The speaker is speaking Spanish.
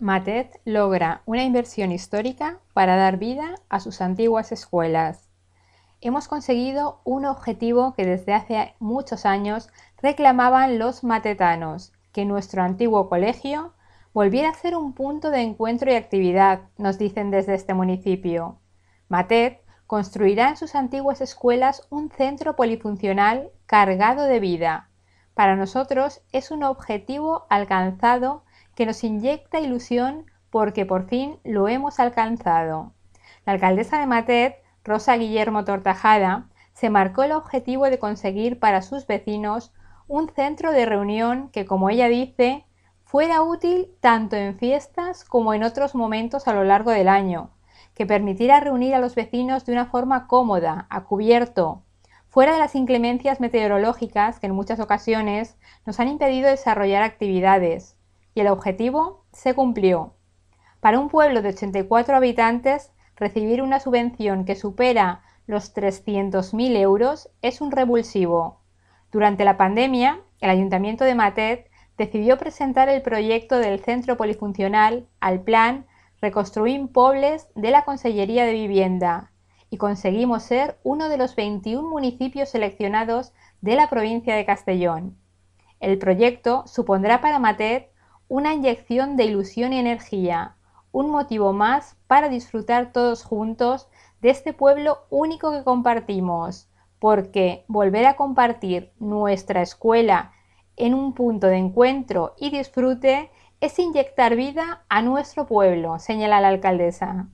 Matet logra una inversión histórica para dar vida a sus antiguas escuelas. Hemos conseguido un objetivo que desde hace muchos años reclamaban los matetanos, que nuestro antiguo colegio volviera a ser un punto de encuentro y actividad, nos dicen desde este municipio. Matet construirá en sus antiguas escuelas un centro polifuncional cargado de vida. Para nosotros es un objetivo alcanzado que nos inyecta ilusión porque por fin lo hemos alcanzado. La alcaldesa de Matet, Rosa Guillermo Tortajada, se marcó el objetivo de conseguir para sus vecinos un centro de reunión que, como ella dice, fuera útil tanto en fiestas como en otros momentos a lo largo del año, que permitiera reunir a los vecinos de una forma cómoda, a cubierto, fuera de las inclemencias meteorológicas que en muchas ocasiones nos han impedido desarrollar actividades y el objetivo se cumplió. Para un pueblo de 84 habitantes, recibir una subvención que supera los 300.000 euros es un revulsivo. Durante la pandemia, el Ayuntamiento de Matet decidió presentar el proyecto del centro polifuncional al plan Reconstruir Pobles de la Consellería de Vivienda y conseguimos ser uno de los 21 municipios seleccionados de la provincia de Castellón. El proyecto supondrá para Matet una inyección de ilusión y energía, un motivo más para disfrutar todos juntos de este pueblo único que compartimos, porque volver a compartir nuestra escuela en un punto de encuentro y disfrute es inyectar vida a nuestro pueblo, señala la alcaldesa.